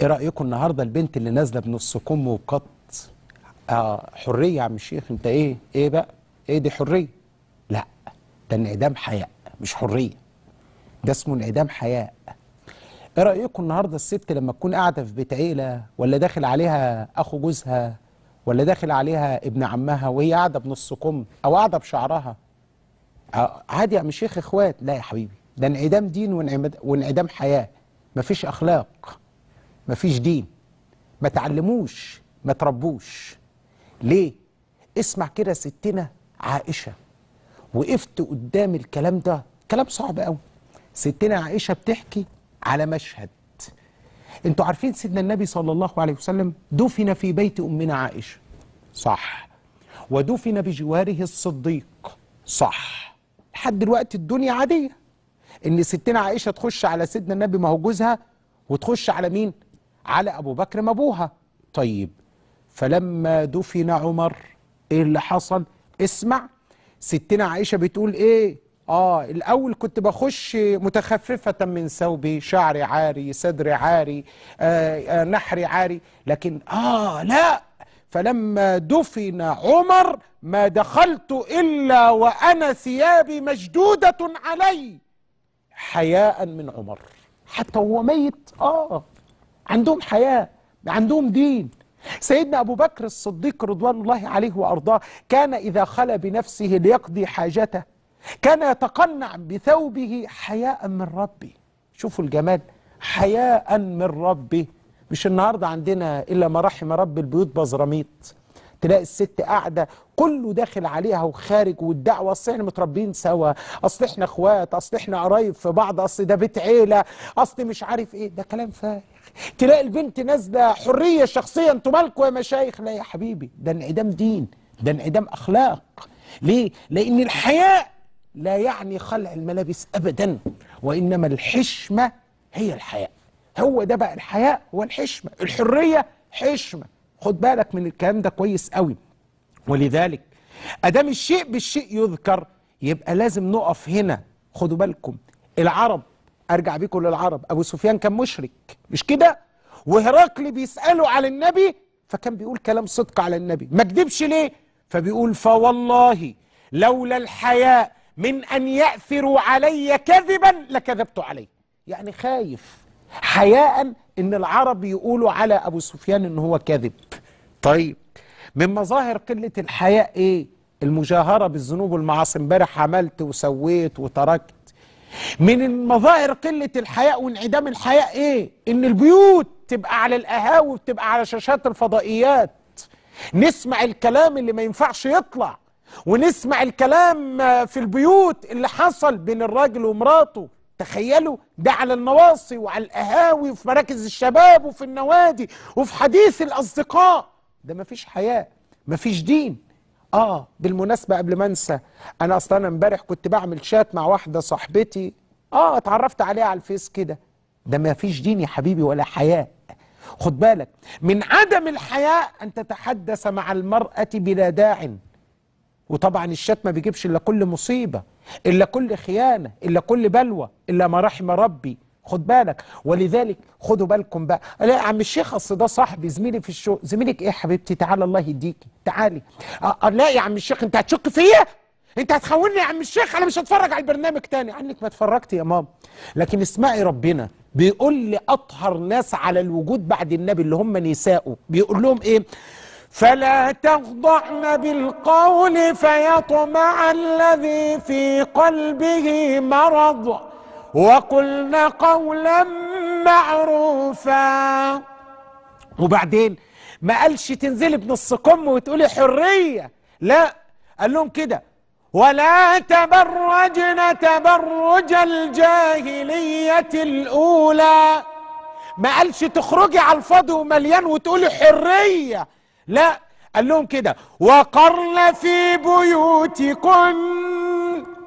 ايه رايكم النهارده البنت اللي نازله بنص كم وقط آه حريه يا عم الشيخ انت ايه ايه بقى ايه دي حريه لا ده انعدام حياء مش حريه ده اسمه انعدام حياء ايه رايكم النهارده الست لما تكون قاعده في بيت عيله ولا داخل عليها اخو جوزها ولا داخل عليها ابن عمها وهي قاعده بنص كم او قاعده بشعرها آه عادي يا عم الشيخ اخوات لا يا حبيبي ده انعدام دين وانعدام حياه مفيش اخلاق مفيش دين ما تعلموش ما تربوش ليه اسمع كده ستنا عائشة وقفت قدام الكلام ده كلام صعب قوي ستنا عائشة بتحكي على مشهد انتوا عارفين سيدنا النبي صلى الله عليه وسلم دفن في بيت أمنا عائشة صح ودفن بجواره الصديق صح لحد دلوقتي الدنيا عادية ان ستنا عائشة تخش على سيدنا النبي ما هو جوزها وتخش على مين على أبو بكر مبوها طيب فلما دفن عمر إيه اللي حصل اسمع ستنا عائشة بتقول إيه آه الأول كنت بخش متخففة من ثوبي شعري عاري صدري عاري آه آه نحري عاري لكن آه لا فلما دفن عمر ما دخلت إلا وأنا ثيابي مشدودة علي حياء من عمر حتى هو ميت آه عندهم حياة عندهم دين سيدنا أبو بكر الصديق رضوان الله عليه وأرضاه كان إذا خلى بنفسه ليقضي حاجته كان يتقنع بثوبه حياء من ربه شوفوا الجمال حياء من ربه مش النهاردة عندنا إلا ما رحم رب البيوت بزراميط تلاقي الست قاعدة كله داخل عليها وخارج والدعوة أصل احنا متربيين سوا أصل احنا اخوات أصل احنا قرايب في بعض أصل ده بيت عيلة أصل مش عارف ايه ده كلام فارغ تلاقي البنت نازله حريه شخصيه انتوا مالكوا يا مشايخ لا يا حبيبي ده انعدام دين ده انعدام اخلاق ليه لان الحياء لا يعني خلع الملابس ابدا وانما الحشمه هي الحياء هو ده بقى الحياء هو الحشمه الحريه حشمه خد بالك من الكلام ده كويس قوي ولذلك ادام الشيء بالشيء يذكر يبقى لازم نقف هنا خدوا بالكم العرب ارجع بيكم للعرب ابو سفيان كان مشرك مش كده وهرقل بيساله على النبي فكان بيقول كلام صدق على النبي ما كدبش ليه فبيقول فوالله لولا الحياء من ان ياثروا علي كذبا لكذبت عليه يعني خايف حياء ان العرب يقولوا على ابو سفيان ان هو كذب طيب من مظاهر قله الحياء ايه المجاهره بالذنوب والمعاصي امبارح عملت وسويت وتركت من المظاهر قلة الحياء وانعدام الحياء ايه ان البيوت تبقى على القهاوي وتبقى على شاشات الفضائيات نسمع الكلام اللي ما ينفعش يطلع ونسمع الكلام في البيوت اللي حصل بين الراجل ومراته تخيلوا ده على النواصي وعلى القهاوي وفي مراكز الشباب وفي النوادي وفي حديث الأصدقاء ده مفيش حياة مفيش دين اه بالمناسبه قبل ما انسى انا اصلا انا امبارح كنت بعمل شات مع واحده صاحبتي اه اتعرفت عليها على الفيس كده ده ما فيش دين يا حبيبي ولا حياء خد بالك من عدم الحياء ان تتحدث مع المراه بلا داع وطبعا الشات ما بيجيبش الا كل مصيبه الا كل خيانه الا كل بلوى الا ما رحم ربي خد بالك ولذلك خدوا بالكم بقى لا يا عم الشيخ اصل ده صاحبي زميلي في الشغل زميلك ايه يا حبيبتي تعالى الله يديكي تعالي لا يا عم الشيخ انت هتشك فيا انت هتخوني يا عم الشيخ انا مش هتفرج على البرنامج تاني عنك ما اتفرجت يا ماما لكن اسمعي ربنا بيقول لي اطهر ناس على الوجود بعد النبي اللي هم نسائه بيقول لهم ايه فلا تخضعن بالقول فيطمع الذي في قلبه مرض وقلن قولا معروفا وبعدين ما قالش تنزلي بنص كم وتقولي حرية لا قال لهم كده ولا تبرجن تبرج الجاهلية الأولى ما قالش تخرجي على الفاضي ومليان وتقولي حرية لا قال لهم كده وقرن في بيوتكن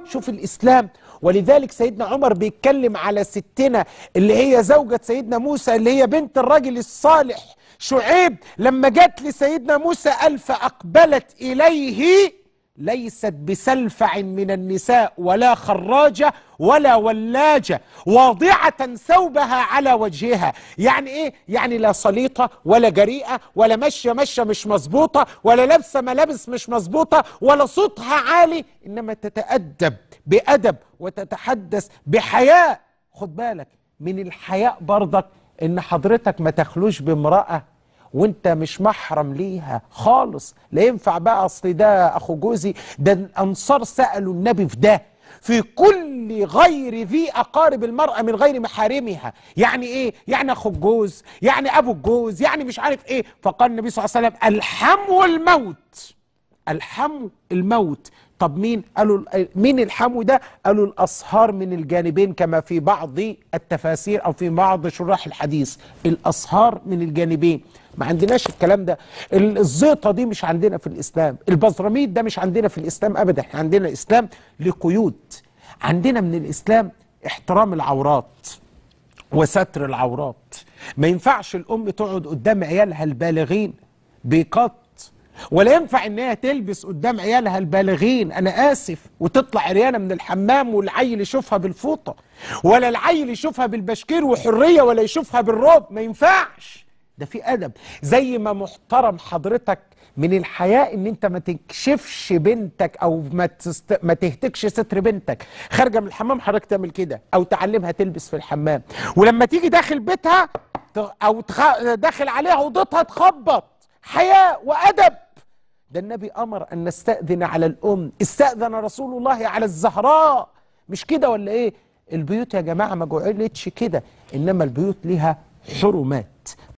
شوف الإسلام ولذلك سيدنا عمر بيتكلم على ستنا اللي هي زوجة سيدنا موسى اللي هي بنت الرجل الصالح شعيب لما جت لسيدنا موسى قال فأقبلت إليه ليست بسلفع من النساء ولا خراجة ولا ولاجة واضعة ثوبها على وجهها يعني ايه؟ يعني لا صليطة ولا جريئة ولا مشية مشية مش مظبوطة ولا لابسة ملابس مش مظبوطة ولا صوتها عالي إنما تتأدب بأدب وتتحدث بحياء خد بالك من الحياء برضك إن حضرتك ما تخلوش بامرأة وانت مش محرم ليها خالص لا ينفع بقى اصل ده اخو جوزي ده الانصار سالوا النبي في ده في كل غير ذي اقارب المراه من غير محارمها يعني ايه يعني اخو الجوز يعني ابو الجوز يعني مش عارف ايه فقال النبي صلى الله عليه وسلم الحم الموت الحم الموت طب مين قالوا مين الحمو ده قالوا الأصهار من الجانبين كما في بعض التفاسير أو في بعض شراح الحديث الأصهار من الجانبين ما عندناش الكلام ده الزيطه دي مش عندنا في الاسلام البزراميت ده مش عندنا في الاسلام ابدا احنا عندنا اسلام لقيود عندنا من الاسلام احترام العورات وستر العورات ما ينفعش الام تقعد قدام عيالها البالغين بيقط ولا ينفع انها تلبس قدام عيالها البالغين انا اسف وتطلع عريانه من الحمام والعيل يشوفها بالفوطه ولا العيل يشوفها بالبشكير وحريه ولا يشوفها بالروب ما ينفعش ده في ادب زي ما محترم حضرتك من الحياء ان انت ما تكشفش بنتك او ما تست... ما تهتكش ستر بنتك خارجه من الحمام حضرتك تعمل كده او تعلمها تلبس في الحمام ولما تيجي داخل بيتها او تخ... داخل عليها اوضتها تخبط حياء وادب ده النبي امر ان نستاذن على الام استاذن رسول الله على الزهراء مش كده ولا ايه البيوت يا جماعه ما جعلتش كده انما البيوت ليها حرمات